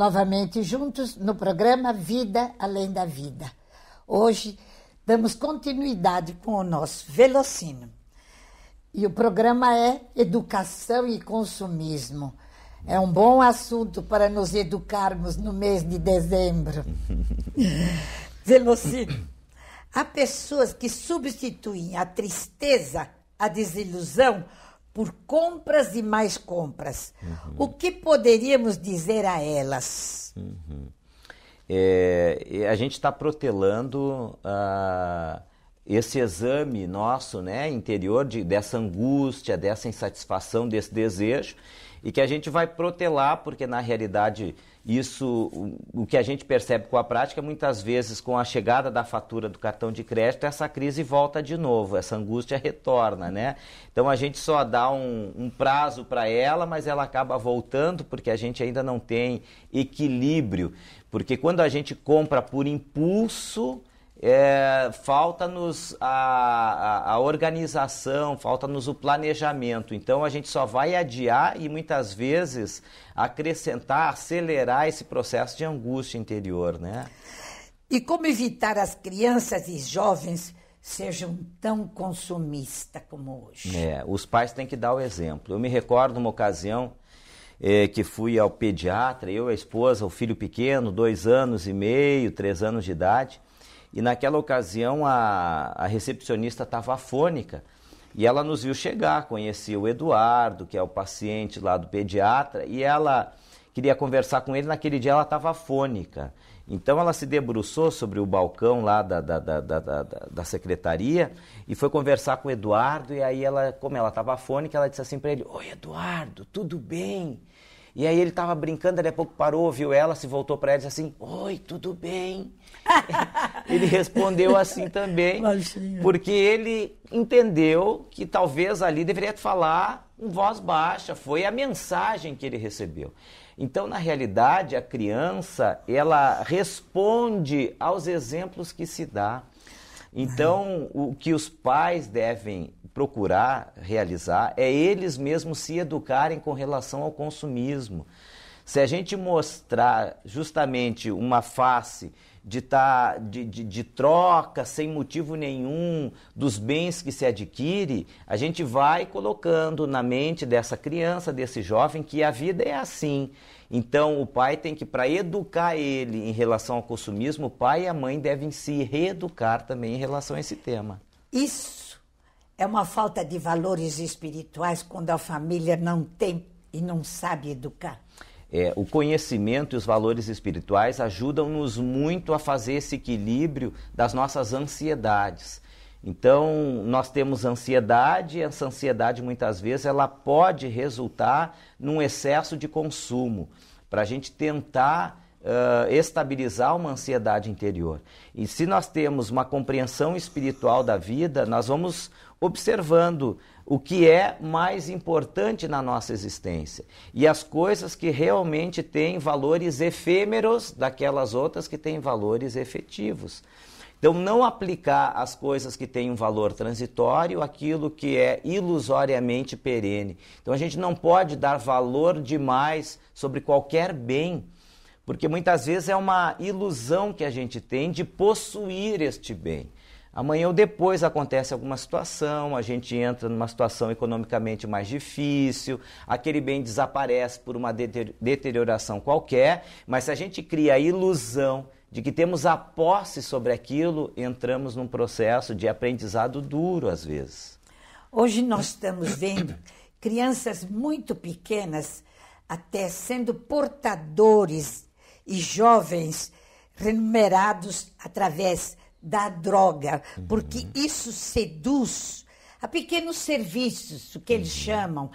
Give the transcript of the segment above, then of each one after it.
novamente juntos no programa Vida Além da Vida. Hoje damos continuidade com o nosso velocino. E o programa é Educação e Consumismo. É um bom assunto para nos educarmos no mês de dezembro. velocino, há pessoas que substituem a tristeza, a desilusão por compras e mais compras. Uhum. O que poderíamos dizer a elas? Uhum. É, a gente está protelando uh, esse exame nosso né, interior de, dessa angústia, dessa insatisfação, desse desejo, e que a gente vai protelar, porque na realidade isso, o que a gente percebe com a prática, muitas vezes com a chegada da fatura do cartão de crédito, essa crise volta de novo, essa angústia retorna, né? Então a gente só dá um, um prazo para ela, mas ela acaba voltando porque a gente ainda não tem equilíbrio. Porque quando a gente compra por impulso, é, falta-nos a, a, a, organização, falta-nos o planejamento. Então a gente só vai adiar e muitas vezes acrescentar, acelerar esse processo de angústia interior, né? E como evitar as crianças e jovens sejam tão consumistas como hoje? É, os pais têm que dar o exemplo. Eu me recordo uma ocasião é, que fui ao pediatra, eu, a esposa, o filho pequeno, dois anos e meio, três anos de idade. E naquela ocasião a, a recepcionista estava afônica e ela nos viu chegar, conhecia o Eduardo, que é o paciente lá do pediatra, e ela queria conversar com ele. Naquele dia ela estava afônica. Então ela se debruçou sobre o balcão lá da, da, da, da, da secretaria e foi conversar com o Eduardo. E aí ela, como ela estava afônica, ela disse assim para ele: Oi, Eduardo, tudo bem? E aí ele estava brincando, daqui a pouco parou, viu ela, se voltou para ela e disse assim: Oi, tudo bem? ele respondeu assim também, porque ele entendeu que talvez ali deveria falar em voz baixa, foi a mensagem que ele recebeu. Então, na realidade, a criança, ela responde aos exemplos que se dá. Então, o que os pais devem procurar realizar é eles mesmos se educarem com relação ao consumismo. Se a gente mostrar justamente uma face de, tá, de, de, de, troca sem motivo nenhum dos bens que se adquire, a gente vai colocando na mente dessa criança, desse jovem, que a vida é assim. Então, o pai tem que, para educar ele em relação ao consumismo, o pai e a mãe devem se reeducar também em relação a esse tema. Isso é uma falta de valores espirituais quando a família não tem e não sabe educar. É, o conhecimento e os valores espirituais ajudam-nos muito a fazer esse equilíbrio das nossas ansiedades. Então, nós temos ansiedade e essa ansiedade muitas vezes ela pode resultar num excesso de consumo, para a gente tentar uh, estabilizar uma ansiedade interior. E se nós temos uma compreensão espiritual da vida, nós vamos observando o que é mais importante na nossa existência e as coisas que realmente têm valores efêmeros daquelas outras que têm valores efetivos. Então, não aplicar as coisas que têm um valor transitório aquilo que é ilusoriamente perene. Então, a gente não pode dar valor demais sobre qualquer bem, porque muitas vezes é uma ilusão que a gente tem de possuir este bem. Amanhã ou depois acontece alguma situação, a gente entra numa situação economicamente mais difícil, aquele bem desaparece por uma deterioração qualquer, mas se a gente cria a ilusão de que temos a posse sobre aquilo, entramos num processo de aprendizado duro às vezes. Hoje nós estamos vendo crianças muito pequenas até sendo portadores e jovens remunerados através da droga, uhum. porque uhum. isso seduz a pequenos serviços, o que eles uhum. chamam.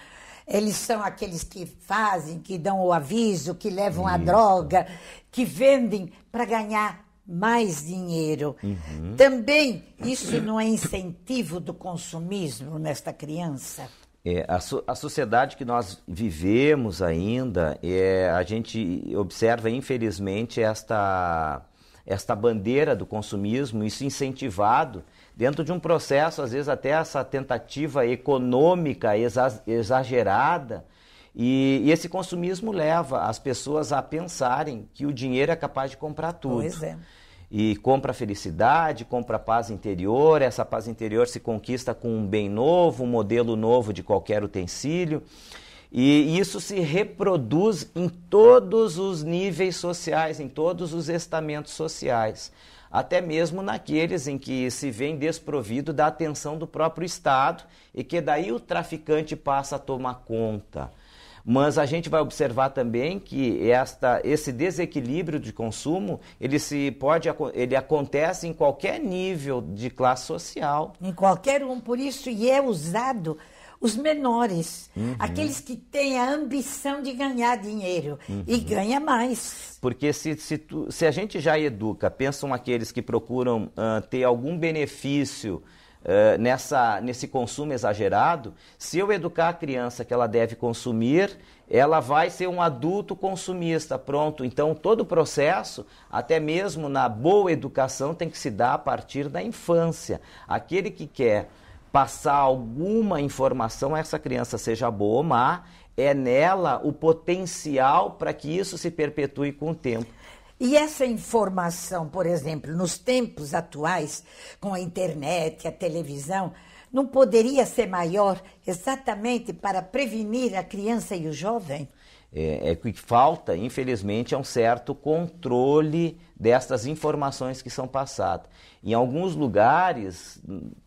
Eles são aqueles que fazem, que dão o aviso, que levam isso. a droga, que vendem para ganhar mais dinheiro. Uhum. Também isso não é incentivo do consumismo nesta criança? É, a, so, a, sociedade que nós vivemos ainda, é, a gente observa, infelizmente, esta esta bandeira do consumismo, isso incentivado dentro de um processo, às vezes até essa tentativa econômica exagerada. E, e, esse consumismo leva as pessoas a pensarem que o dinheiro é capaz de comprar tudo. Pois é. E compra felicidade, compra paz interior, essa paz interior se conquista com um bem novo, um modelo novo de qualquer utensílio. E isso se reproduz em todos os níveis sociais, em todos os estamentos sociais, até mesmo naqueles em que se vem desprovido da atenção do próprio Estado e que daí o traficante passa a tomar conta. Mas a gente vai observar também que esta, esse desequilíbrio de consumo ele se pode ele acontece em qualquer nível de classe social. Em qualquer um, por isso e é usado os menores, uhum. aqueles que têm a ambição de ganhar dinheiro uhum. e ganha mais. Porque se, se, tu, se, a gente já educa, pensam aqueles que procuram uh, ter algum benefício uh, nessa, nesse consumo exagerado, se eu educar a criança que ela deve consumir, ela vai ser um adulto consumista, pronto. Então, todo o processo, até mesmo na boa educação, tem que se dar a partir da infância. Aquele que quer passar alguma informação, a essa criança seja boa ou má, é nela o potencial para que isso se perpetue com o tempo. E essa informação, por exemplo, nos tempos atuais, com a internet, a televisão, não poderia ser maior exatamente para prevenir a criança e o jovem? é, é que falta, infelizmente, é um certo controle destas informações que são passadas. Em alguns lugares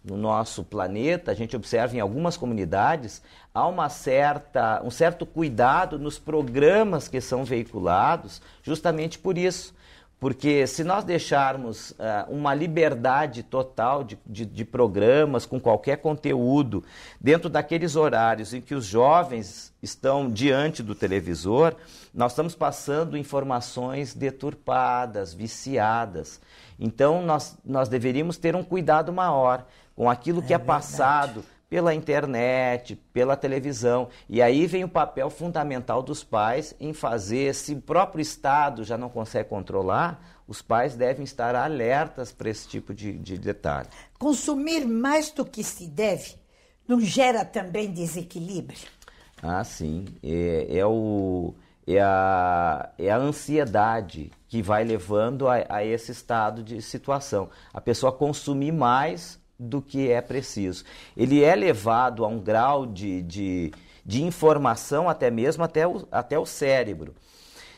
no nosso planeta, a gente observa em algumas comunidades, há uma certa, um certo cuidado nos programas que são veiculados, justamente por isso, porque se nós deixarmos uh, uma liberdade total de, de, de, programas com qualquer conteúdo, dentro daqueles horários em que os jovens estão diante do televisor, nós estamos passando informações deturpadas, viciadas. Então nós, nós deveríamos ter um cuidado maior com aquilo é que é passado pela internet, pela televisão. E aí vem o papel fundamental dos pais em fazer, se o próprio Estado já não consegue controlar, os pais devem estar alertas para esse tipo de, de detalhe. Consumir mais do que se deve não gera também desequilíbrio? Ah, sim. É, é, o, é, a, é a ansiedade que vai levando a, a esse estado de situação. A pessoa consumir mais do que é preciso. Ele é levado a um grau de, de, de informação até mesmo até o, até o cérebro.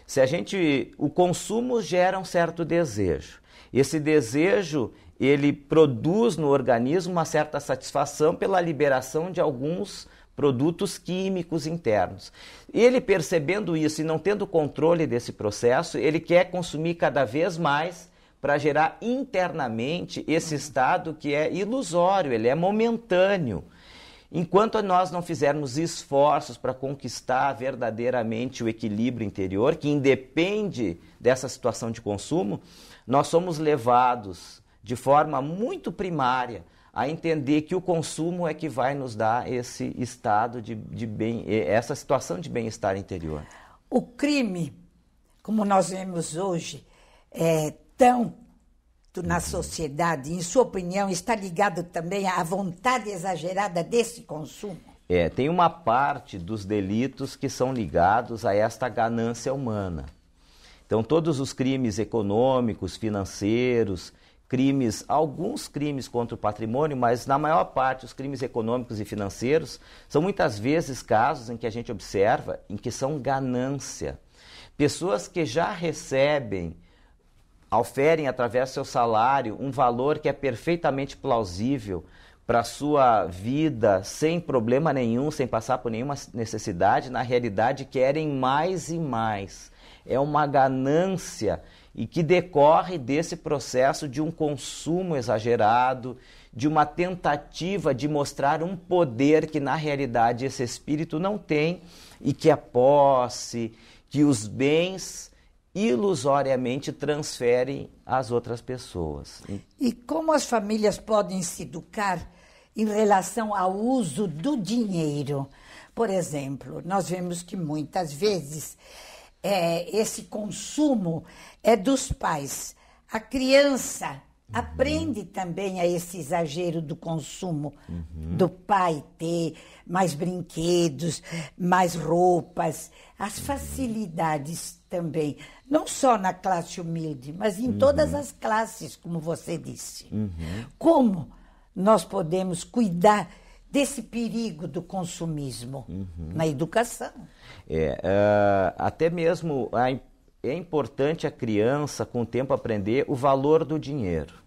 Se a gente, o consumo gera um certo desejo. Esse desejo ele produz no organismo uma certa satisfação pela liberação de alguns produtos químicos internos. Ele percebendo isso e não tendo controle desse processo, ele quer consumir cada vez mais para gerar internamente esse estado que é ilusório, ele é momentâneo. Enquanto nós não fizermos esforços para conquistar verdadeiramente o equilíbrio interior, que independe dessa situação de consumo, nós somos levados de forma muito primária a entender que o consumo é que vai nos dar esse estado de, de bem, essa situação de bem-estar interior. O crime, como nós vemos hoje, é, tanto na sociedade, em sua opinião, está ligado também à vontade exagerada desse consumo? É, tem uma parte dos delitos que são ligados a esta ganância humana. Então, todos os crimes econômicos, financeiros, crimes, alguns crimes contra o patrimônio, mas na maior parte os crimes econômicos e financeiros são muitas vezes casos em que a gente observa em que são ganância. Pessoas que já recebem oferem através do seu salário um valor que é perfeitamente plausível para a sua vida sem problema nenhum, sem passar por nenhuma necessidade, na realidade querem mais e mais. É uma ganância e que decorre desse processo de um consumo exagerado, de uma tentativa de mostrar um poder que na realidade esse espírito não tem e que a é posse, que os bens ilusoriamente transfere às outras pessoas. E como as famílias podem se educar em relação ao uso do dinheiro? Por exemplo, nós vemos que muitas vezes é, esse consumo é dos pais. A criança aprende também a esse exagero do consumo uhum. do pai ter mais brinquedos, mais roupas, as uhum. facilidades também, não só na classe humilde, mas em uhum. todas as classes, como você disse. Uhum. Como nós podemos cuidar desse perigo do consumismo uhum. na educação? É, uh, até mesmo a, é importante a criança, com o tempo, aprender o valor do dinheiro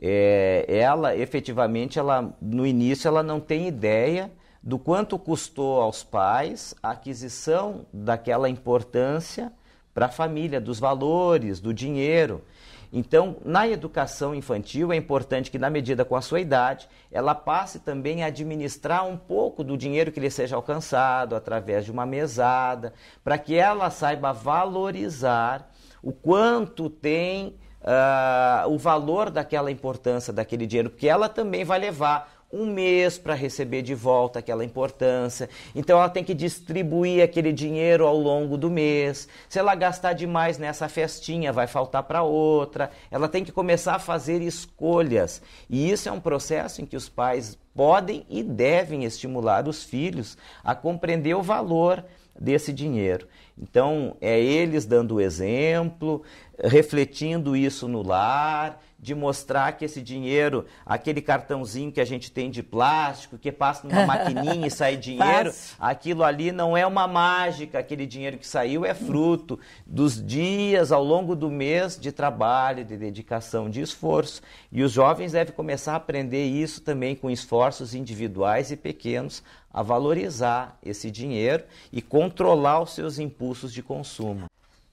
é, ela efetivamente, ela no início ela não tem ideia do quanto custou aos pais a aquisição daquela importância para a família, dos valores, do dinheiro. Então, na educação infantil, é importante que, na medida com a sua idade, ela passe também a administrar um pouco do dinheiro que lhe seja alcançado através de uma mesada, para que ela saiba valorizar o quanto tem uh, o valor daquela importância daquele dinheiro, porque ela também vai levar um mês para receber de volta aquela importância. Então ela tem que distribuir aquele dinheiro ao longo do mês. Se ela gastar demais nessa festinha, vai faltar para outra. Ela tem que começar a fazer escolhas. E isso é um processo em que os pais podem e devem estimular os filhos a compreender o valor desse dinheiro. Então, é eles dando o exemplo, refletindo isso no lar, de mostrar que esse dinheiro, aquele cartãozinho que a gente tem de plástico, que passa numa maquininha e sai dinheiro, aquilo ali não é uma mágica, aquele dinheiro que saiu é fruto dos dias ao longo do mês de trabalho, de dedicação, de esforço. E os jovens devem começar a aprender isso também com esforços individuais e pequenos a valorizar esse dinheiro e controlar os seus impulsos de consumo.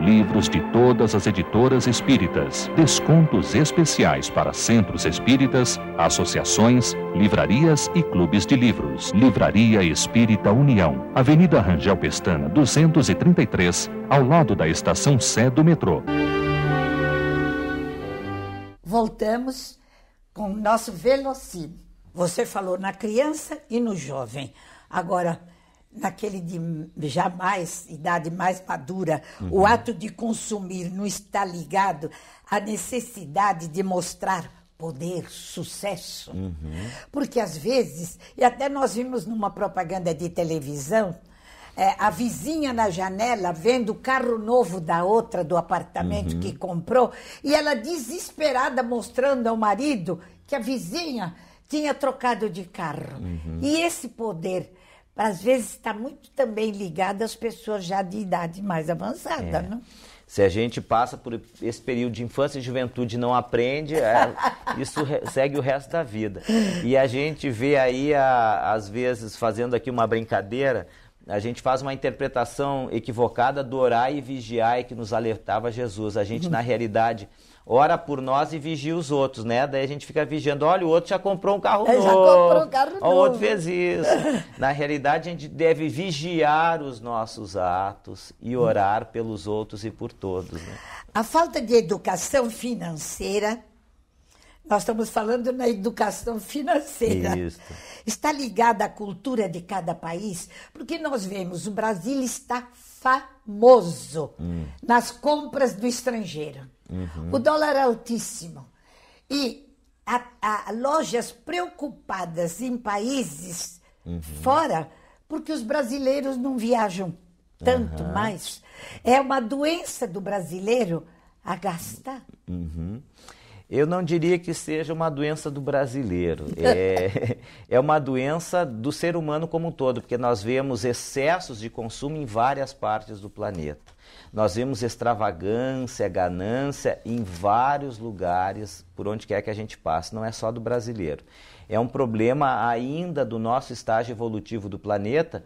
livros de todas as editoras espíritas, descontos especiais para centros espíritas, associações, livrarias e clubes de livros. Livraria Espírita União, Avenida Rangel Pestana, 233, ao lado da estação Sé do metrô. Voltamos com o nosso velocímetro. Você falou na criança e no jovem. Agora, naquele de jamais idade mais madura, uhum. o ato de consumir não está ligado à necessidade de mostrar poder, sucesso. Uhum. Porque às vezes, e até nós vimos numa propaganda de televisão, é, a vizinha na janela vendo o carro novo da outra do apartamento uhum. que comprou e ela desesperada mostrando ao marido que a vizinha tinha trocado de carro. Uhum. E esse poder às vezes está muito também ligado às pessoas já de idade mais avançada, é. não? Né? Se a gente passa por esse período de infância e juventude e não aprende, é, isso segue o resto da vida. E a gente vê aí, a, às vezes, fazendo aqui uma brincadeira, a gente faz uma interpretação equivocada do orar e vigiar e que nos alertava Jesus. A gente, na realidade, ora por nós e vigia os outros, né? Daí a gente fica vigiando, olha, o outro já comprou um carro novo. Já comprou um carro novo. O outro fez isso. Na realidade, a gente deve vigiar os nossos atos e orar pelos outros e por todos. Né? A falta de educação financeira, nós estamos falando na educação financeira, isso. está ligada à cultura de cada país, porque nós vemos o Brasil está famoso hum. nas compras do estrangeiro. Uhum. O dólar é altíssimo. E há, lojas preocupadas em países uhum. fora, porque os brasileiros não viajam tanto uhum. mais. É uma doença do brasileiro a gastar. Uhum. Eu não diria que seja uma doença do brasileiro. É, é uma doença do ser humano como um todo, porque nós vemos excessos de consumo em várias partes do planeta. Nós vemos extravagância, ganância em vários lugares, por onde quer que a gente passe, não é só do brasileiro. É um problema ainda do nosso estágio evolutivo do planeta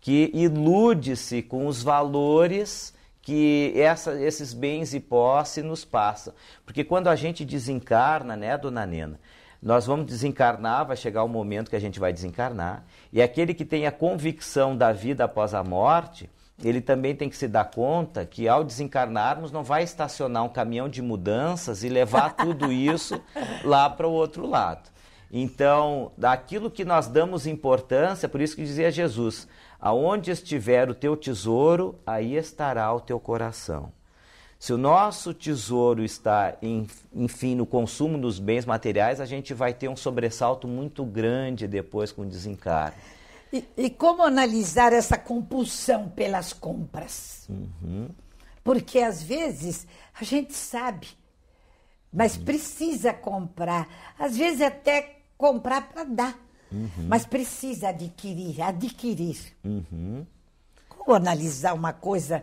que ilude-se com os valores que essa, esses bens e posse nos passam. Porque quando a gente desencarna, né, dona Nena? Nós vamos desencarnar, vai chegar o momento que a gente vai desencarnar, e aquele que tem a convicção da vida após a morte, ele também tem que se dar conta que ao desencarnarmos não vai estacionar um caminhão de mudanças e levar tudo isso lá para o outro lado. Então, daquilo que nós damos importância, por isso que dizia Jesus, Aonde estiver o teu tesouro, aí estará o teu coração. Se o nosso tesouro está, em, enfim, no consumo dos bens materiais, a gente vai ter um sobressalto muito grande depois com o desencargo. E, e, como analisar essa compulsão pelas compras? Uhum. Porque às vezes a gente sabe, mas uhum. precisa comprar. Às vezes até comprar para dar. Uhum. Mas precisa adquirir, adquirir. Uhum. Como analisar uma coisa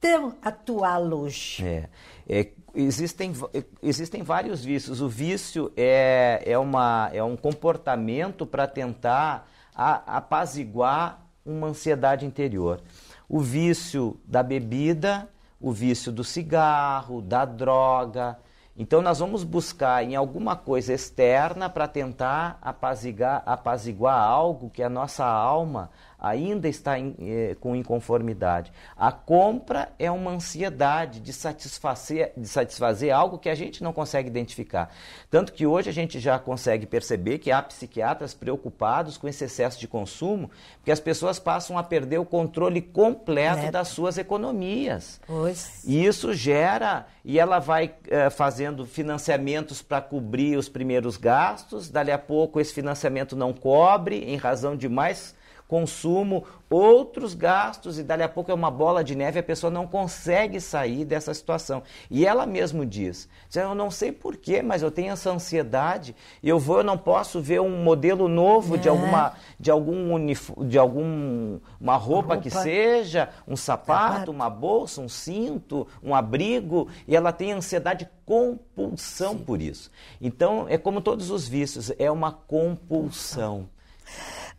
tão atual hoje? É. é existem, é, existem vários vícios. O vício é, é, uma, é um comportamento para tentar a, apaziguar uma ansiedade interior. O vício da bebida, o vício do cigarro, da droga, então nós vamos buscar em alguma coisa externa para tentar apaziguar, apaziguar algo que a nossa alma ainda está em, eh, com inconformidade. A compra é uma ansiedade de satisfazer, de satisfazer algo que a gente não consegue identificar. Tanto que hoje a gente já consegue perceber que há psiquiatras preocupados com esse excesso de consumo, porque as pessoas passam a perder o controle completo Neto. das suas economias. Pois. E isso gera, e ela vai eh, fazendo financiamentos para cobrir os primeiros gastos, dali a pouco esse financiamento não cobre, em razão de mais consumo, outros gastos, e dali a pouco é uma bola de neve, a pessoa não consegue sair dessa situação. E ela mesmo diz, eu não sei porquê, mas eu tenho essa ansiedade, eu vou, eu não posso ver um modelo novo é. de alguma de algum unif de algum uma roupa, roupa, que seja, um sapato, uma bolsa, um cinto, um abrigo, e ela tem ansiedade compulsão Sim. por isso. Então, é como todos os vícios, é uma compulsão.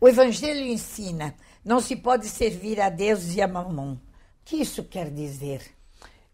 O Evangelho ensina: não se pode servir a Deus e a Mamon. O que isso quer dizer?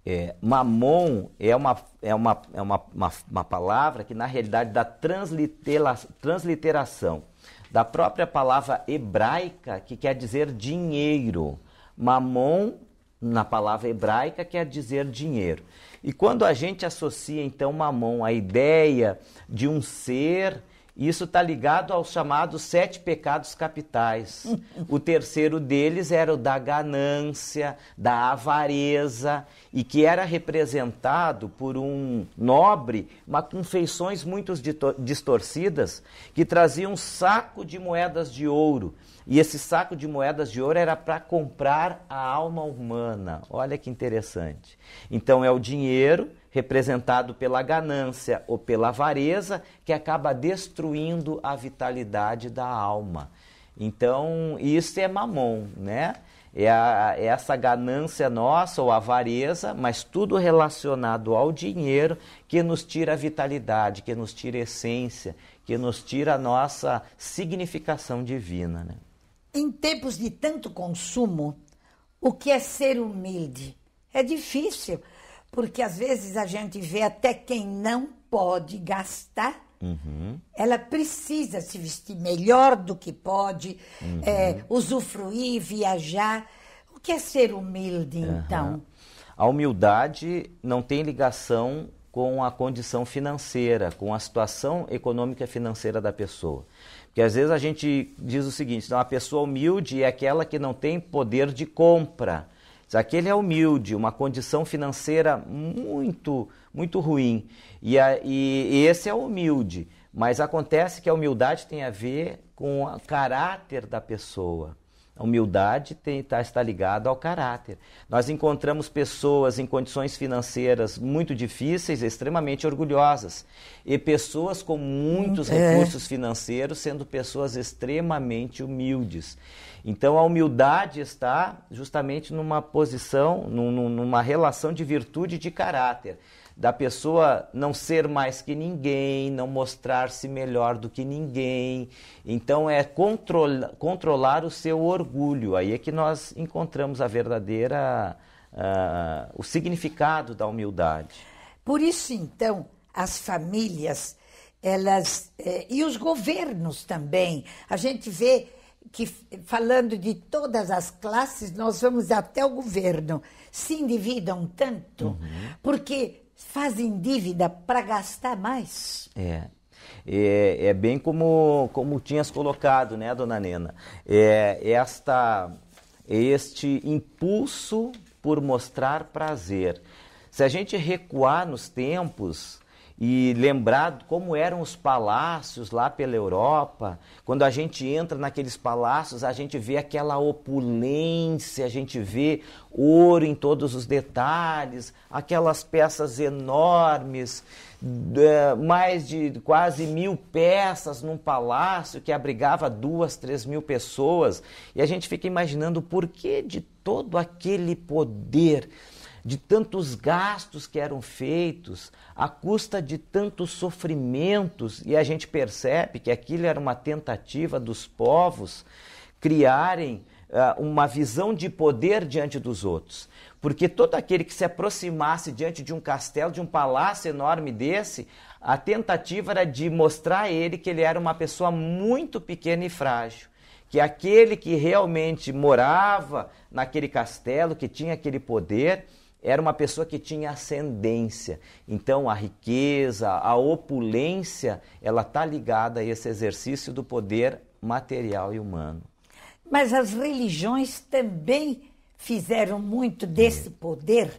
É, mamon é, uma, é, uma, é uma, uma, uma palavra que, na realidade, dá translitera, transliteração da própria palavra hebraica, que quer dizer dinheiro. Mamon, na palavra hebraica, quer dizer dinheiro. E quando a gente associa, então, mamon à ideia de um ser isso está ligado aos chamados sete pecados capitais. o terceiro deles era o da ganância, da avareza, e que era representado por um nobre, mas com feições muito distorcidas, que trazia um saco de moedas de ouro e esse saco de moedas de ouro era para comprar a alma humana. Olha que interessante. Então é o dinheiro representado pela ganância ou pela avareza que acaba destruindo a vitalidade da alma. Então, isso é mamon, né? É, a, é, essa ganância nossa ou avareza, mas tudo relacionado ao dinheiro que nos tira a vitalidade, que nos tira a essência, que nos tira a nossa significação divina. Né? Em tempos de tanto consumo, o que é ser humilde? É difícil, porque às vezes a gente vê até quem não pode gastar Uhum. Ela precisa se vestir melhor do que pode, é, uhum. é, usufruir, viajar. O que é ser humilde, uhum. então? A humildade não tem ligação com a condição financeira, com a situação econômica e financeira da pessoa. Porque às vezes a gente diz o seguinte: não, a pessoa humilde é aquela que não tem poder de compra. Aquele é humilde, uma condição financeira muito, muito ruim. E, a, e esse é humilde. Mas acontece que a humildade tem a ver com o caráter da pessoa. A humildade tem, tá, está ligada ao caráter. Nós encontramos pessoas em condições financeiras muito difíceis, extremamente orgulhosas, e pessoas com muitos é. recursos financeiros sendo pessoas extremamente humildes. Então, a humildade está justamente numa posição, num, numa relação de virtude de caráter da pessoa não ser mais que ninguém, não mostrar-se melhor do que ninguém. Então é controla, controlar o seu orgulho. Aí é que nós encontramos a verdadeira uh, o significado da humildade. Por isso então as famílias elas eh, e os governos também. A gente vê que falando de todas as classes, nós vamos até o governo, se endividam tanto, uhum. porque fazem dívida para gastar mais. É. é. É, bem como, como tinhas colocado, né, dona Nena? É, esta, este impulso por mostrar prazer. Se a gente recuar nos tempos, e lembrar como eram os palácios lá pela Europa. Quando a gente entra naqueles palácios, a gente vê aquela opulência, a gente vê ouro em todos os detalhes, aquelas peças enormes, eh, mais de quase mil peças num palácio que abrigava duas, três mil pessoas. E a gente fica imaginando o porquê de todo aquele poder de tantos gastos que eram feitos, à custa de tantos sofrimentos, e a gente percebe que aquilo era uma tentativa dos povos criarem uh, uma visão de poder diante dos outros. Porque todo aquele que se aproximasse diante de um castelo, de um palácio enorme desse, a tentativa era de mostrar a ele que ele era uma pessoa muito pequena e frágil que aquele que realmente morava naquele castelo, que tinha aquele poder, era uma pessoa que tinha ascendência. Então a riqueza, a opulência, ela está ligada a esse exercício do poder material e humano. Mas as religiões também fizeram muito desse poder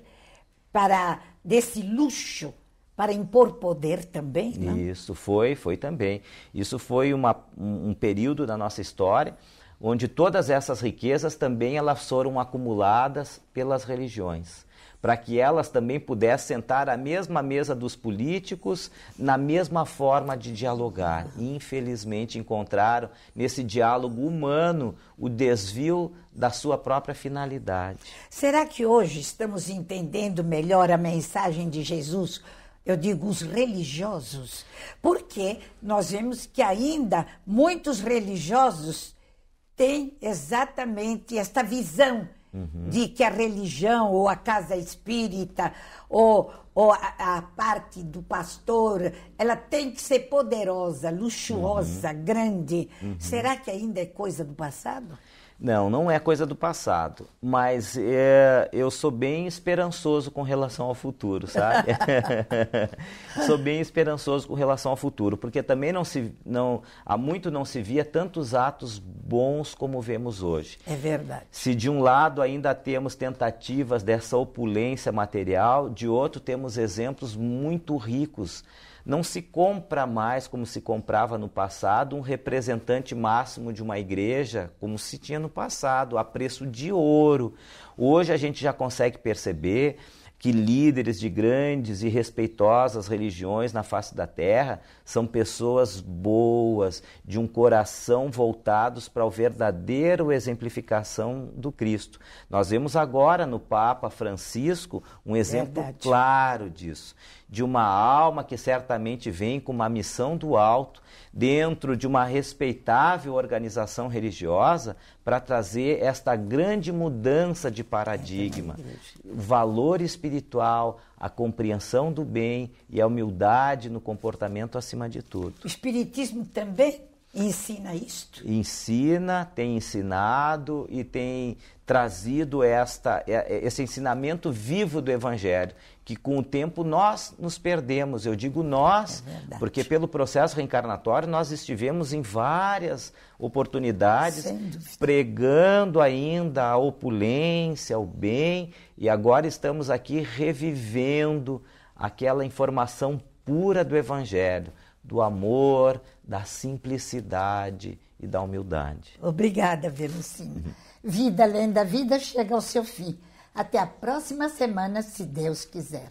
para desse luxo para impor poder também, não? Isso foi, foi também. Isso foi uma, um período da nossa história onde todas essas riquezas também elas foram acumuladas pelas religiões para que elas também pudessem sentar à mesma mesa dos políticos, na mesma forma de dialogar. E, infelizmente, encontraram nesse diálogo humano o desvio da sua própria finalidade. Será que hoje estamos entendendo melhor a mensagem de Jesus? eu digo os religiosos, porque nós vemos que ainda muitos religiosos têm exatamente esta visão uhum. de que a religião ou a casa espírita ou, ou a, a, parte do pastor, ela tem que ser poderosa, luxuosa, uhum. grande. Uhum. Será que ainda é coisa do passado? Não, não é coisa do passado, mas é, eu sou bem esperançoso com relação ao futuro, sabe? sou bem esperançoso com relação ao futuro, porque também não se, não, há muito não se via tantos atos bons como vemos hoje. É verdade. Se de um lado ainda temos tentativas dessa opulência material, de outro temos exemplos muito ricos não se compra mais, como se comprava no passado, um representante máximo de uma igreja, como se tinha no passado, a preço de ouro. Hoje a gente já consegue perceber que líderes de grandes e respeitosas religiões na face da terra são pessoas boas, de um coração voltados para o verdadeiro exemplificação do Cristo. Nós vemos agora no Papa Francisco um exemplo Verdade. claro disso de uma alma que certamente vem com uma missão do alto, dentro de uma respeitável organização religiosa, para trazer esta grande mudança de paradigma. O valor espiritual, a compreensão do bem e a humildade no comportamento acima de tudo. O Espiritismo também ensina isto? Ensina, tem ensinado e tem trazido esta, é, é, esse ensinamento vivo do Evangelho, que com o tempo nós nos perdemos. Eu digo nós, é porque pelo processo reencarnatório nós estivemos em várias oportunidades pregando ainda a opulência, o bem, e agora estamos aqui revivendo aquela informação pura do Evangelho, do amor, da simplicidade e da humildade. Obrigada, Venucinho. Uhum. Vida além da vida chega ao seu fim. Até a próxima semana, se Deus quiser.